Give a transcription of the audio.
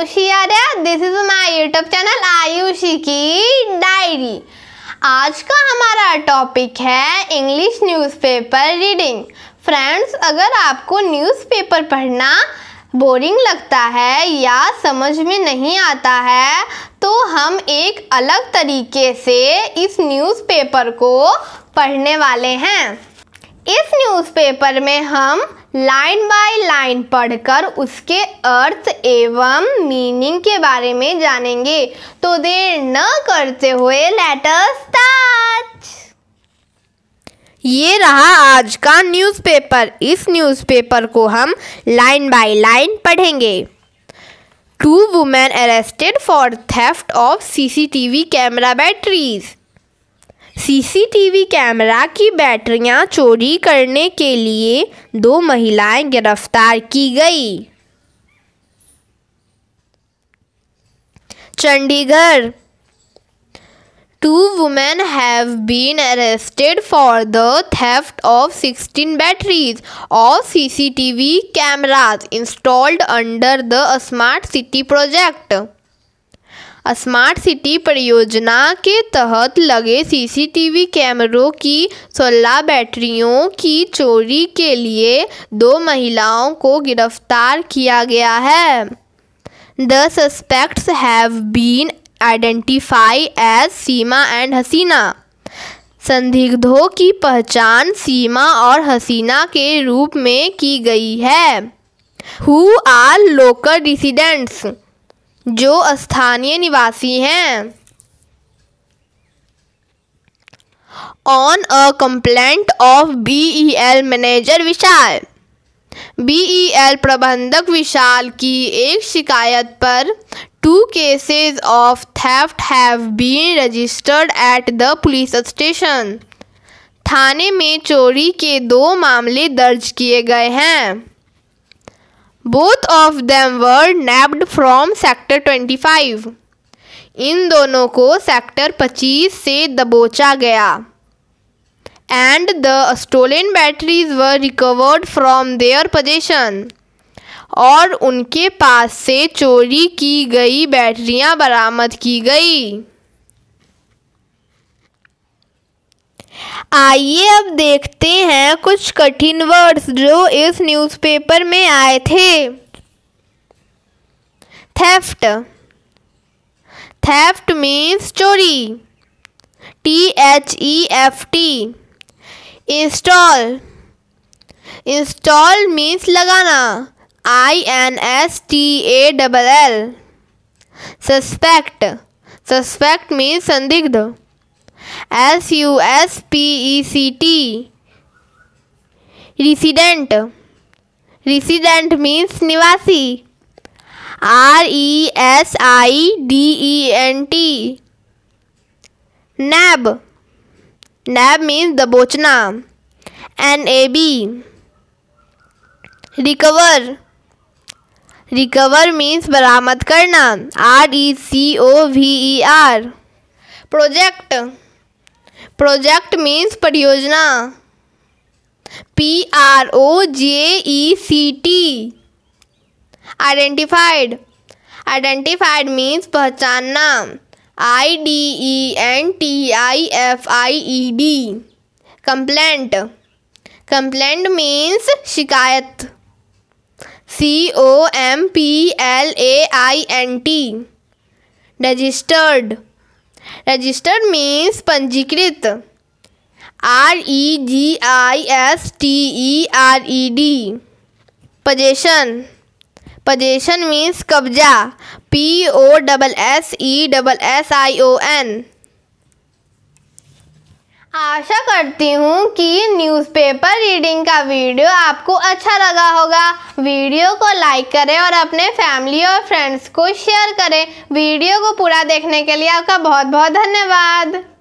Ayushi Arya this is my YouTube channel Ayushi की diary आज का हमारा टॉपिक है इंग्लिश न्यूज़पेपर रीडिंग फ्रेंड्स अगर आपको न्यूज़पेपर पढ़ना बोरिंग लगता है या समझ में नहीं आता है तो हम एक अलग तरीके से इस न्यूज़पेपर को पढ़ने वाले हैं इस न्यूज़पेपर में हम लाइन बाय लाइन पढ़कर उसके अर्थ एवं मीनिंग के बारे में जानेंगे तो देर न करते हुए लेटर्स ये रहा आज का न्यूज़पेपर इस न्यूज़पेपर को हम लाइन बाय लाइन पढ़ेंगे two women arrested for theft of CCTV camera batteries CCTV camera की बैटरियां चोरी करने के लिए दो महिलाएं गिरफ्तार की गई Chandigarh two women have been arrested for the theft of sixteen batteries और C C T V cameras installed under the smart city project smart city परियोजना के तहत लगे सीसीटीवी कैमरों की सोलह बैटरियों की चोरी के लिए दो महिलाओं को गिरफ्तार किया गया है the suspects have been identify as Seema and Hasina संदिग्धों की पहचान सीमा और हसीना के रूप में की गई है हु आर लोकल डिसीडेंट्स जो स्थानीय निवासी हैं on a complaint of B E L manager Vishal B E L प्रबंधक विशाल की एक शिकायत पर two cases of theft have been registered at the police station थाने में चोरी के दो मामले दर्ज किए गए हैं both of them were nabbed from sector twenty five इन दोनों को सेक्टर पच्चीस से दबोचा गया and the stolen batteries were recovered from their possession और उनके पास से चोरी की गई बैटरियां बरामद की गई आइए अब देखते हैं कुछ कठिन वर्ड्स जो इस न्यूज़पेपर में आए थे थेफ्ट थेफ्ट मीन्स चोरी T H E F T install install means लगाना I N S T A double L suspect suspect means संदिग्ध S U S P E C T resident resident means निवासी R E S I D E N T nab nab means दबोचना N A B recover recover means बरामद करना R E C O V E R project project means परियोजना P R O J E C T identified identified means पहचानना I D E N T I F I E D complaint complaint means शिकायत C O M P L A I N T registered registered means पंजीकृत R E G I S T E R E D possession possession means कब्जा P O double S E double S I O N आशा करती हूँ कि newspaper reading का video आपको अच्छा लगा होगा वीडियो को लाइक करें और अपने फैमिली और फ्रेंड्स को शेयर करें वीडियो को पूरा देखने के लिए आपका बहुत बहुत धन्यवाद